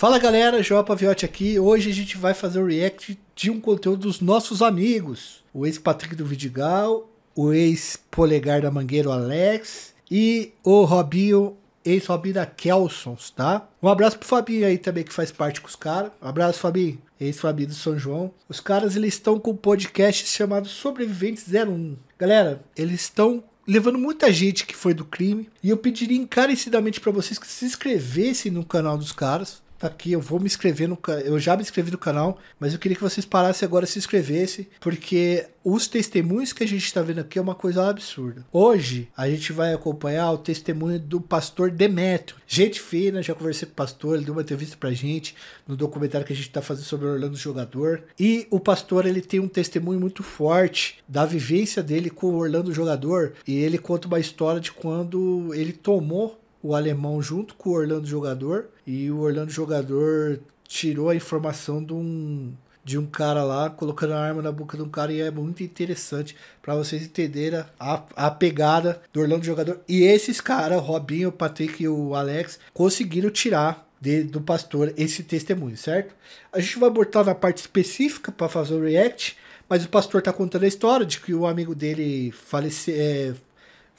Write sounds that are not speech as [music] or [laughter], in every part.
Fala galera, João Paviotti aqui. Hoje a gente vai fazer o react de um conteúdo dos nossos amigos. O ex-Patrick do Vidigal, o ex-Polegar da Mangueira, Alex, e o Robinho, ex-Robinho da Kelsons, tá? Um abraço pro Fabinho aí também, que faz parte com os caras. Um abraço, Fabinho. Ex-Fabinho do São João. Os caras, eles estão com um podcast chamado Sobrevivente 01. Galera, eles estão levando muita gente que foi do crime. E eu pediria encarecidamente para vocês que se inscrevessem no canal dos caras tá aqui, eu vou me inscrever no eu já me inscrevi no canal, mas eu queria que vocês parassem agora e se inscrevessem, porque os testemunhos que a gente está vendo aqui é uma coisa absurda. Hoje a gente vai acompanhar o testemunho do pastor Demetrio. Gente fina, já conversei com o pastor, ele deu uma entrevista pra gente no documentário que a gente está fazendo sobre o Orlando Jogador. E o pastor ele tem um testemunho muito forte da vivência dele com o Orlando Jogador. E ele conta uma história de quando ele tomou o alemão junto com o Orlando jogador e o Orlando jogador tirou a informação de um de um cara lá colocando a arma na boca de um cara e é muito interessante para vocês entenderem a, a pegada do Orlando jogador e esses caras, Robinho, o Patrick e o Alex conseguiram tirar de, do pastor esse testemunho, certo? A gente vai botar na parte específica para fazer o react, mas o pastor tá contando a história de que o amigo dele faleceu é,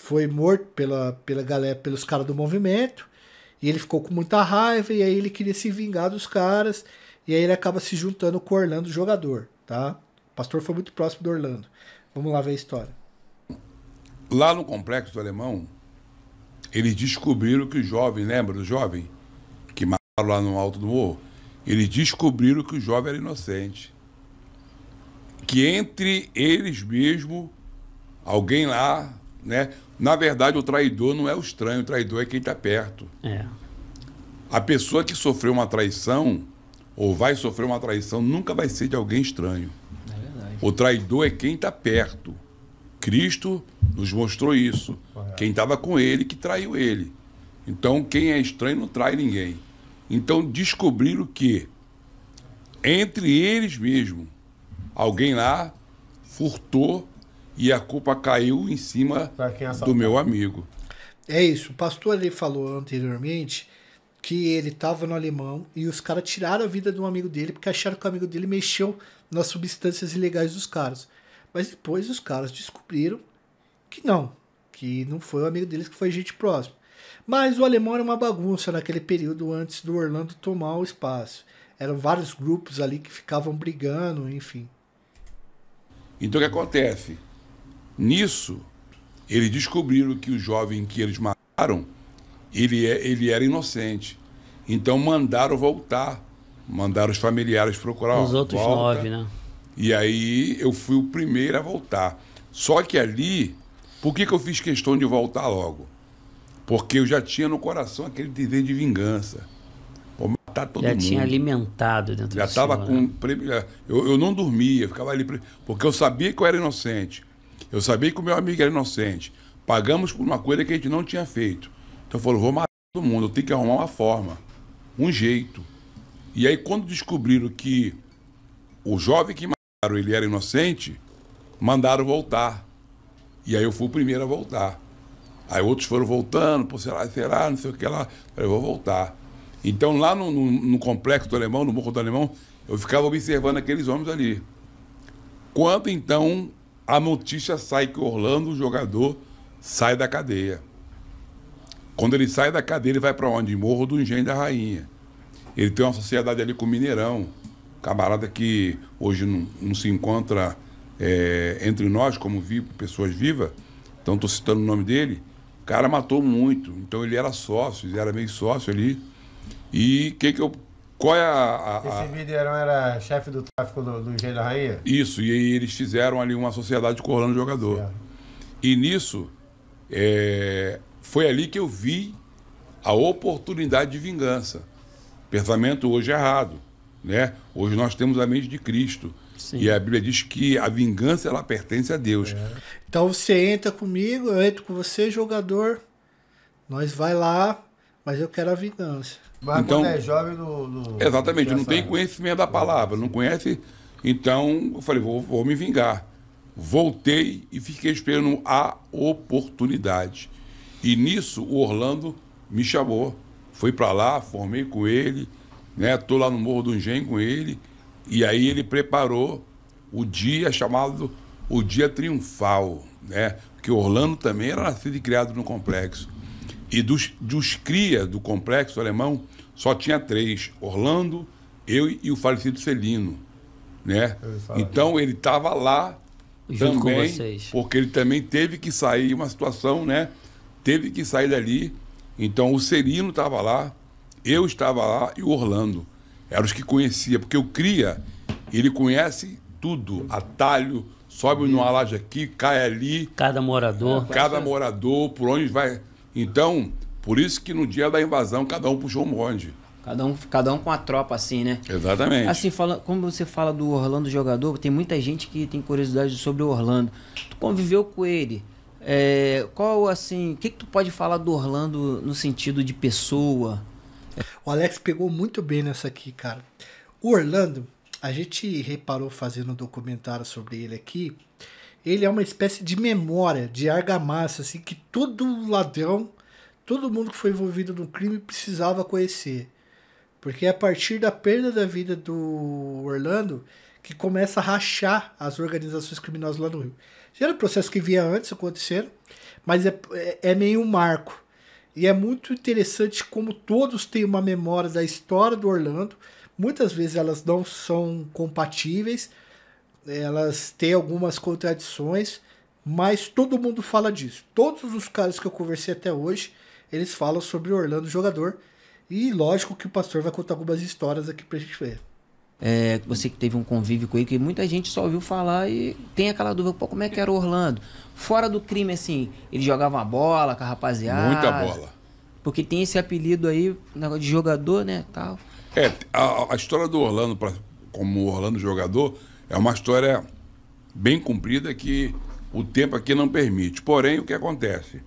foi morto pela, pela galera, pelos caras do movimento, e ele ficou com muita raiva, e aí ele queria se vingar dos caras, e aí ele acaba se juntando com o Orlando, o jogador, tá? O pastor foi muito próximo do Orlando. Vamos lá ver a história. Lá no complexo do alemão, eles descobriram que o jovem, lembra do jovem? Que mataram lá no alto do morro? Eles descobriram que o jovem era inocente. Que entre eles mesmo, alguém lá né? Na verdade, o traidor não é o estranho, o traidor é quem está perto. É. A pessoa que sofreu uma traição ou vai sofrer uma traição nunca vai ser de alguém estranho. É o traidor é quem está perto. Cristo nos mostrou isso. Correto. Quem estava com ele que traiu ele. Então, quem é estranho não trai ninguém. Então, descobriram que entre eles mesmo, alguém lá furtou e a culpa caiu em cima do meu amigo. É isso. O pastor ele falou anteriormente que ele estava no alemão e os caras tiraram a vida de um amigo dele porque acharam que o amigo dele mexeu nas substâncias ilegais dos caras. Mas depois os caras descobriram que não, que não foi o amigo deles que foi gente próxima. Mas o alemão era uma bagunça naquele período antes do Orlando tomar o espaço. Eram vários grupos ali que ficavam brigando, enfim. Então o que acontece? Nisso, eles descobriram que o jovem que eles mataram, ele, é, ele era inocente. Então mandaram voltar, mandaram os familiares procurar. Os outros volta, nove, né? E aí eu fui o primeiro a voltar. Só que ali, por que, que eu fiz questão de voltar logo? Porque eu já tinha no coração aquele dever de vingança. Vou matar todo já mundo. Já tinha alimentado dentro já do Já estava com. Né? Eh, eu, eu não dormia, ficava ali. Porque eu sabia que eu era inocente. Eu sabia que o meu amigo era inocente. Pagamos por uma coisa que a gente não tinha feito. Então eu falei, vou matar todo mundo, eu tenho que arrumar uma forma, um jeito. E aí quando descobriram que o jovem que mataram ele era inocente, mandaram voltar. E aí eu fui o primeiro a voltar. Aí outros foram voltando, por será, lá, não sei o que lá. Falei, vou voltar. Então lá no, no, no, complexo do alemão, no Morro do Alemão, eu ficava observando aqueles homens ali. Quando então a notícia sai que Orlando, o jogador, sai da cadeia. Quando ele sai da cadeia, ele vai para onde? Morro do Engenho da Rainha. Ele tem uma sociedade ali com o Mineirão, camarada que hoje não, não se encontra é, entre nós como vi, pessoas vivas, então estou citando o nome dele. O cara matou muito, então ele era sócio, ele era meio sócio ali. E o que, que eu qual é a. a, a... Esse Videirão era chefe do tráfico do, do Engenho da Rainha? Isso, e eles fizeram ali uma sociedade corrando jogador. Certo. E nisso, é... foi ali que eu vi a oportunidade de vingança. Pensamento hoje errado. Né? Hoje nós temos a mente de Cristo. Sim. E a Bíblia diz que a vingança ela pertence a Deus. É. Então você entra comigo, eu entro com você, jogador. Nós vai lá, mas eu quero a vingança. Mas então, quando é jovem no, no Exatamente, não tem conhecimento da palavra, não conhece. Então, eu falei, vou, vou me vingar. Voltei e fiquei esperando a oportunidade. E nisso o Orlando me chamou. Fui para lá, formei com ele, né? Tô lá no Morro do Engenho com ele. E aí ele preparou o dia chamado o Dia Triunfal, né? Porque Orlando também era nascido e criado no complexo. E dos, dos cria do complexo alemão, só tinha três: Orlando, eu e o falecido Celino. Né? É, então ele estava lá Junto também, porque ele também teve que sair, uma situação, né? Teve que sair dali. Então o Celino estava lá, eu estava lá e o Orlando. Eram os que conhecia, porque o Cria, ele conhece tudo, atalho, sobe numa uhum. laje aqui, cai ali. Cada morador. Cada morador, por onde vai então, por isso que no dia da invasão cada um puxou um bonde. Cada um, cada um com a tropa, assim, né? Exatamente. Assim, fala, como você fala do Orlando jogador, tem muita gente que tem curiosidade sobre o Orlando. Tu conviveu com ele. É, qual, assim, o que, que tu pode falar do Orlando no sentido de pessoa? O Alex pegou muito bem nessa aqui, cara. O Orlando, a gente reparou fazendo um documentário sobre ele aqui ele é uma espécie de memória, de argamassa, assim, que todo ladrão, todo mundo que foi envolvido no crime precisava conhecer. Porque é a partir da perda da vida do Orlando que começa a rachar as organizações criminosas lá no Rio. Já era um processo que via antes acontecendo, mas é, é, é meio um marco. E é muito interessante como todos têm uma memória da história do Orlando. Muitas vezes elas não são compatíveis, elas têm algumas contradições, mas todo mundo fala disso. Todos os caras que eu conversei até hoje, eles falam sobre o Orlando jogador. E lógico que o pastor vai contar algumas histórias aqui pra gente ver. É, você que teve um convívio com ele, que muita gente só ouviu falar e tem aquela dúvida, pô, como é que era o Orlando? Fora do crime, assim, ele jogava uma bola com a rapaziada. Muita bola. Porque tem esse apelido aí, negócio de jogador, né, tal. É, a, a história do Orlando pra, como Orlando jogador é uma história bem cumprida que o tempo aqui não permite. Porém, o que acontece?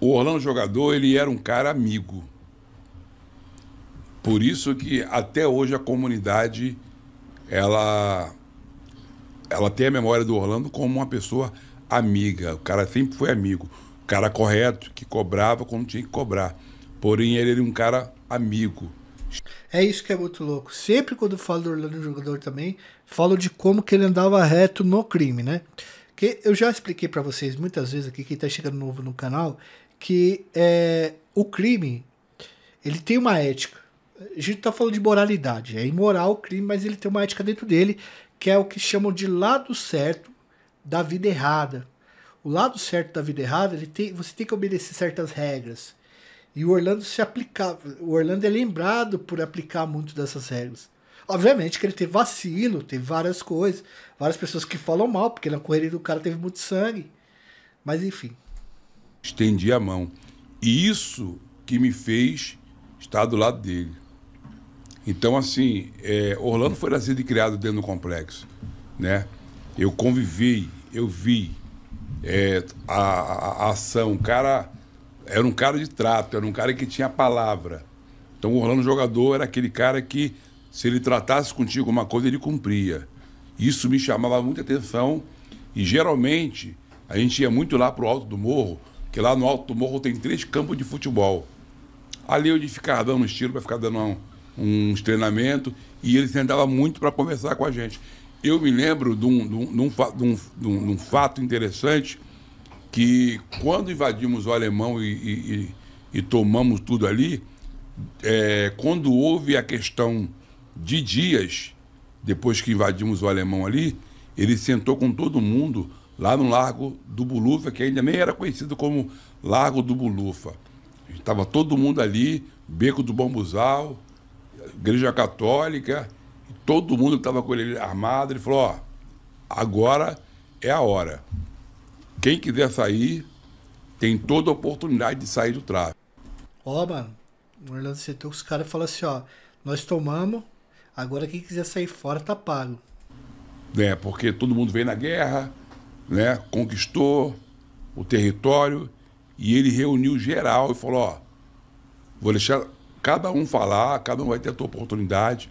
O Orlando jogador, ele era um cara amigo. Por isso que até hoje a comunidade ela ela tem a memória do Orlando como uma pessoa amiga. O cara sempre foi amigo, o cara correto que cobrava quando tinha que cobrar. Porém, ele era um cara amigo. É isso que é muito louco. Sempre quando eu falo do Orlando jogador também, falo de como que ele andava reto no crime, né? Que eu já expliquei para vocês muitas vezes aqui, quem está chegando novo no canal, que é, o crime ele tem uma ética. A gente está falando de moralidade, é imoral o crime, mas ele tem uma ética dentro dele, que é o que chamam de lado certo da vida errada. O lado certo da vida errada, ele tem, você tem que obedecer certas regras. E o Orlando se aplicava. O Orlando é lembrado por aplicar muito dessas regras. Obviamente que ele teve vacilo, teve várias coisas, várias pessoas que falam mal, porque na correria do cara teve muito sangue. Mas enfim. Estendi a mão. E isso que me fez estar do lado dele. Então, assim, é, Orlando foi nascido e criado dentro do complexo. Né? Eu convivi, eu vi é, a, a, a, ação. O cara era um cara de trato, era um cara que tinha palavra. Então, o Orlando jogador era aquele cara que se ele tratasse contigo uma coisa, ele cumpria. Isso me chamava muita atenção e geralmente a gente ia muito lá para o alto do morro, que lá no alto do morro tem três campos de futebol. Ali é onde ficava dando uns tiros, para ficar dando um, uns treinamentos, e ele sentava muito para conversar com a gente. Eu me lembro de um, de um, de um, de um fato interessante, que quando invadimos o alemão e, e, e tomamos tudo ali, é, quando houve a questão de dias depois que invadimos o alemão ali, ele sentou com todo mundo lá no Largo do Bulufa, que ainda nem era conhecido como Largo do Bulufa. Estava todo mundo ali, Beco do Bambuzal, Igreja Católica, todo mundo estava com ele armado. Ele falou: ó, agora é a hora. Quem quiser sair, tem toda a oportunidade de sair do tráfico. Ó, mano, o Orlando Setor, os caras falam assim: ó, nós tomamos, Agora quem quiser sair fora tá pago. É, porque todo mundo veio na guerra, né? Conquistou o território e ele reuniu geral e falou, ó, vou deixar cada um falar, cada um vai ter a sua oportunidade.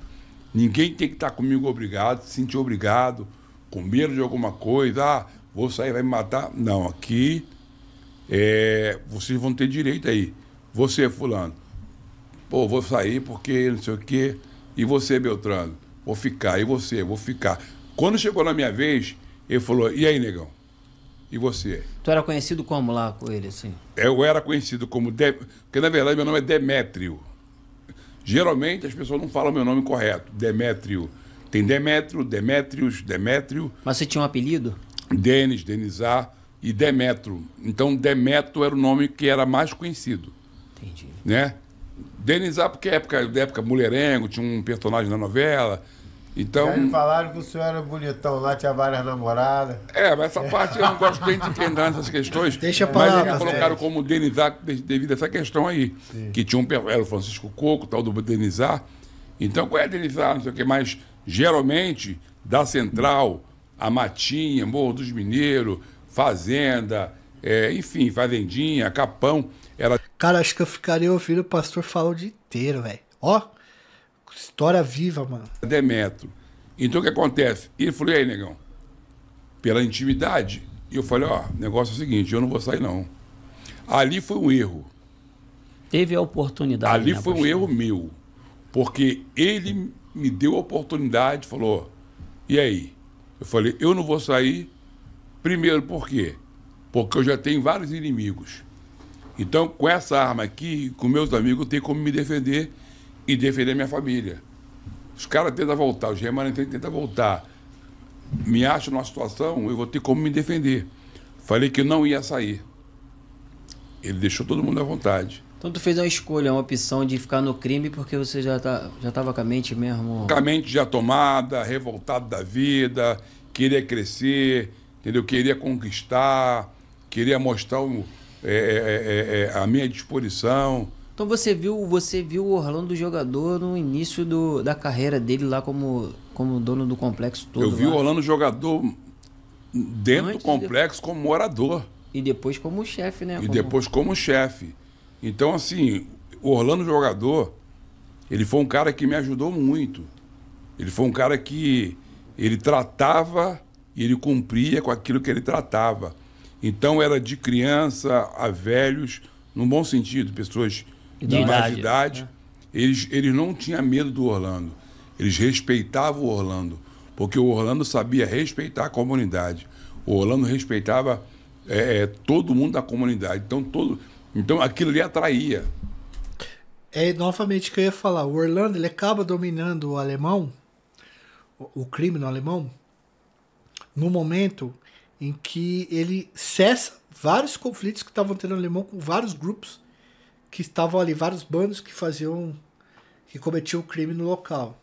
Ninguém tem que estar tá comigo obrigado, se sentir obrigado, com medo de alguma coisa, ah, vou sair, vai me matar. Não, aqui é, vocês vão ter direito aí. Você, fulano, pô, vou sair porque não sei o quê. E você, Beltrano? Vou ficar. E você? Vou ficar. Quando chegou na minha vez, ele falou: E aí, negão? E você? Tu era conhecido como lá com ele, assim? Eu era conhecido como. De... Porque na verdade meu nome é Demétrio. Geralmente as pessoas não falam meu nome correto. Demétrio. Tem Demétrio, Demétrios, Demétrio. Mas você tinha um apelido? Denis, Denizar e Demetro. Então Demetro era o nome que era mais conhecido. Entendi. Né? Denizar, ah, porque é época, da época mulherengo, tinha um personagem na novela. Então. Já falaram que o senhor era bonitão lá, tinha várias namoradas. É, mas essa parte eu não gosto bem de entender essas questões. [laughs] Deixa pra mas lá, eles colocaram como Denizar devido a essa questão aí. Sim. Que tinha um. Era o Francisco Coco, tal do Denizar. Então, qual é Denizar? Não sei o que, mas geralmente da Central, a Matinha, Morro dos Mineiros, Fazenda, é, enfim, Fazendinha, Capão, ela Cara, acho que eu ficaria ouvindo o pastor falar o dia inteiro, velho. Ó, história viva, mano. Demeto. Então o que acontece? Ele falou, e aí, negão? Pela intimidade. E eu falei, ó, oh, negócio é o seguinte, eu não vou sair, não. Ali foi um erro. Teve a oportunidade. Ali né, foi um erro meu. Porque ele me deu a oportunidade, falou, e aí? Eu falei, eu não vou sair. Primeiro, por quê? Porque eu já tenho vários inimigos. Então, com essa arma aqui, com meus amigos, tem como me defender e defender minha família. Os caras tentam voltar, os remanescentes tentam voltar. Me acham numa situação, eu vou ter como me defender. Falei que não ia sair. Ele deixou todo mundo à vontade. Então tu fez uma escolha, uma opção de ficar no crime porque você já tá, já estava com a mente mesmo. Com a mente já tomada, revoltado da vida, queria crescer, entendeu? Queria conquistar, queria mostrar o, é é, é, é, é, à minha disposição. Então você viu você viu o Orlando jogador no início do, da carreira dele lá como, como dono do complexo todo. Eu vi lá. o Orlando jogador dentro Antes do complexo de... como morador. E depois como chefe, né? E como... depois como chefe. Então, assim, o Orlando jogador, ele foi um cara que me ajudou muito. Ele foi um cara que ele tratava e ele cumpria com aquilo que ele tratava. Então era de criança a velhos, no bom sentido, pessoas de idade. mais idade. Né? Eles, eles não tinham medo do Orlando. Eles respeitavam o Orlando, porque o Orlando sabia respeitar a comunidade. O Orlando respeitava é, é todo mundo da comunidade. Então, todo, então aquilo lhe atraía. É novamente que eu ia falar. O Orlando ele acaba dominando o alemão, o crime no alemão, no momento em que ele cessa vários conflitos que estavam tendo no Alemão com vários grupos que estavam ali, vários bandos que faziam, que cometiam crime no local.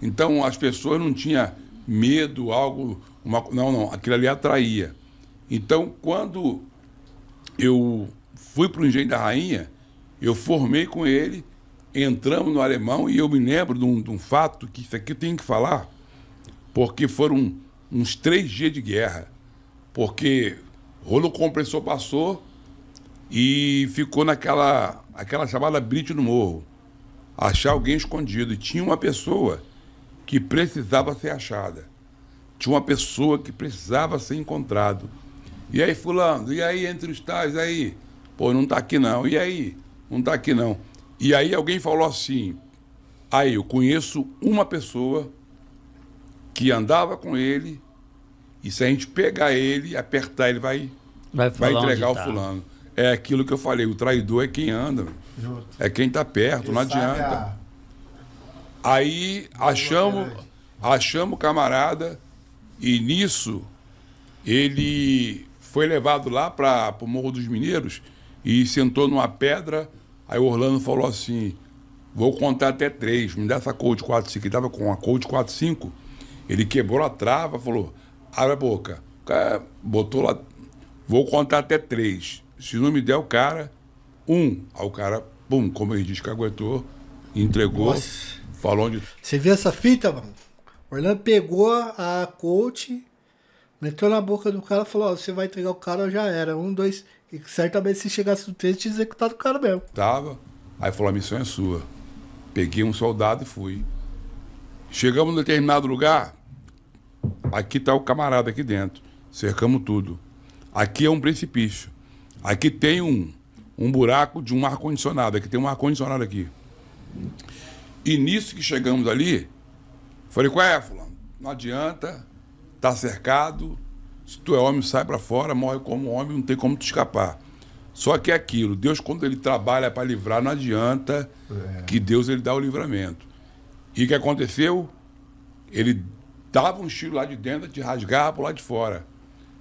Então as pessoas não tinham medo, algo, uma, não, não, aquilo ali atraía. Então quando eu fui para o Engenho da Rainha, eu formei com ele, entramos no alemão e eu me lembro de um, de um fato que isso aqui eu tenho que falar, porque foram uns três dias de guerra porque rolo compressor passou e ficou naquela aquela chamada brite no morro. Achar alguém escondido. E tinha uma pessoa que precisava ser achada. Tinha uma pessoa que precisava ser encontrado. E aí, fulano, e aí entre os tais, aí? Pô, não tá aqui não. E aí? Não tá aqui não. E aí alguém falou assim: aí eu conheço uma pessoa que andava com ele e se a gente pegar ele e apertar, ele vai, vai, vai entregar tá. o fulano. É aquilo que eu falei, o traidor é quem anda. Justo. É quem está perto, ele não adianta. A... Aí achamos, achamos o camarada e nisso ele foi levado lá para o Morro dos Mineiros e sentou numa pedra. Aí o Orlando falou assim: Vou contar até três, me dá essa de 4-5. Ele estava com a coach 4-5. Ele quebrou a trava, falou: abre a boca. O cara botou lá, vou contar até três. Se não me der o cara, um. Aí o cara, pum, como ele que aguentou entregou, Nossa. falou onde. Você viu essa fita, mano? O Orlando pegou a coach, meteu na boca do cara e falou: Ó, você vai entregar o cara, já era. Um, dois. E certamente se chegasse no texto, tinha executado o cara mesmo. Tava. Aí falou: a missão é sua. Peguei um soldado e fui. Chegamos em determinado lugar, Aqui está o camarada aqui dentro. Cercamos tudo. Aqui é um precipício. Aqui tem um, um buraco de um ar-condicionado. Aqui tem um ar-condicionado aqui. E nisso que chegamos ali, falei, qual é, fulano? Não adianta, tá cercado. Se tu é homem, sai para fora, morre como homem, não tem como te escapar. Só que é aquilo, Deus quando ele trabalha para livrar, não adianta é. que Deus ele dá o livramento. E o que aconteceu? Ele dava um tiro lá de dentro, te rasgava por lá de fora.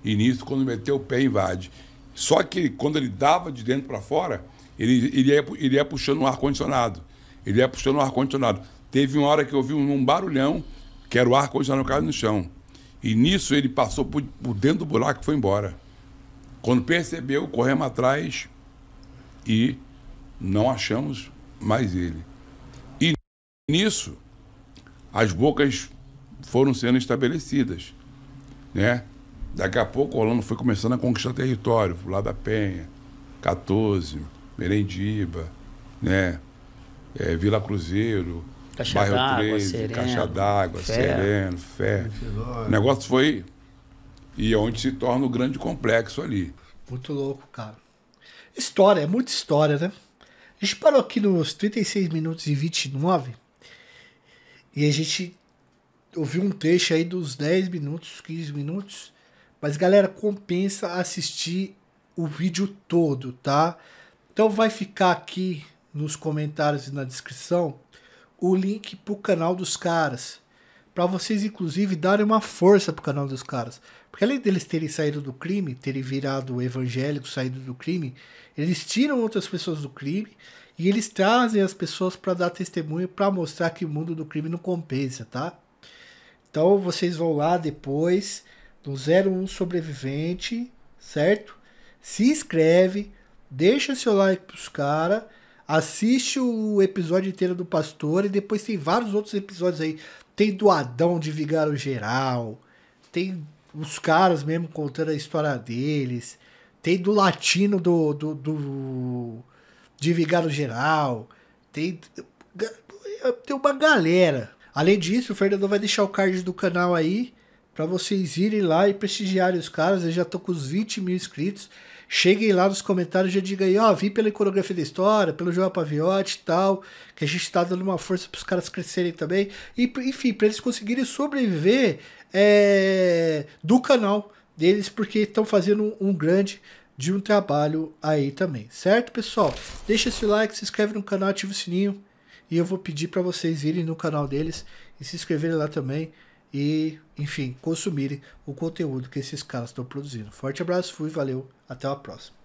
E nisso, quando meteu o pé, invade. Só que quando ele dava de dentro para fora, ele, ele, ia, ele ia puxando um ar-condicionado. Ele ia puxando um ar-condicionado. Teve uma hora que eu ouvi um, um barulhão, que era o ar-condicionado caindo no chão. E nisso ele passou por, por dentro do buraco e foi embora. Quando percebeu, corremos atrás e não achamos mais ele. E nisso, as bocas foram sendo estabelecidas. Né? Daqui a pouco o Holanda foi começando a conquistar território, lá da Penha, 14, Merendiba, né? É, Vila Cruzeiro, Caixa Bairro 13, Sereno, Caixa d'Água, Sereno, Fé. O negócio foi. E é onde se torna o grande complexo ali. Muito louco, cara. História, é muita história, né? A gente parou aqui nos 36 minutos e 29 e a gente ouvi um trecho aí dos 10 minutos, 15 minutos. Mas galera, compensa assistir o vídeo todo, tá? Então vai ficar aqui nos comentários e na descrição o link pro canal dos caras. Para vocês, inclusive, darem uma força pro canal dos caras. Porque além deles terem saído do crime, terem virado evangélicos, saído do crime, eles tiram outras pessoas do crime e eles trazem as pessoas para dar testemunho, para mostrar que o mundo do crime não compensa, tá? Então vocês vão lá depois do 01 sobrevivente, certo? Se inscreve, deixa seu like pros caras, assiste o episódio inteiro do Pastor e depois tem vários outros episódios aí. Tem do Adão de Vigário Geral, tem os caras mesmo contando a história deles, tem do Latino do, do, do de Vigário Geral, tem, tem uma galera, Além disso, o Fernando vai deixar o card do canal aí para vocês irem lá e prestigiarem os caras. Eu já tô com os 20 mil inscritos. Cheguem lá nos comentários e já digam aí, ó, vi pela iconografia da história, pelo João Paviotti e tal, que a gente tá dando uma força pros caras crescerem também. E, enfim, para eles conseguirem sobreviver é, do canal deles, porque estão fazendo um, um grande de um trabalho aí também, certo, pessoal? Deixa esse like, se inscreve no canal, ativa o sininho. E eu vou pedir para vocês irem no canal deles e se inscreverem lá também. E, enfim, consumirem o conteúdo que esses caras estão produzindo. Forte abraço, fui, valeu, até a próxima.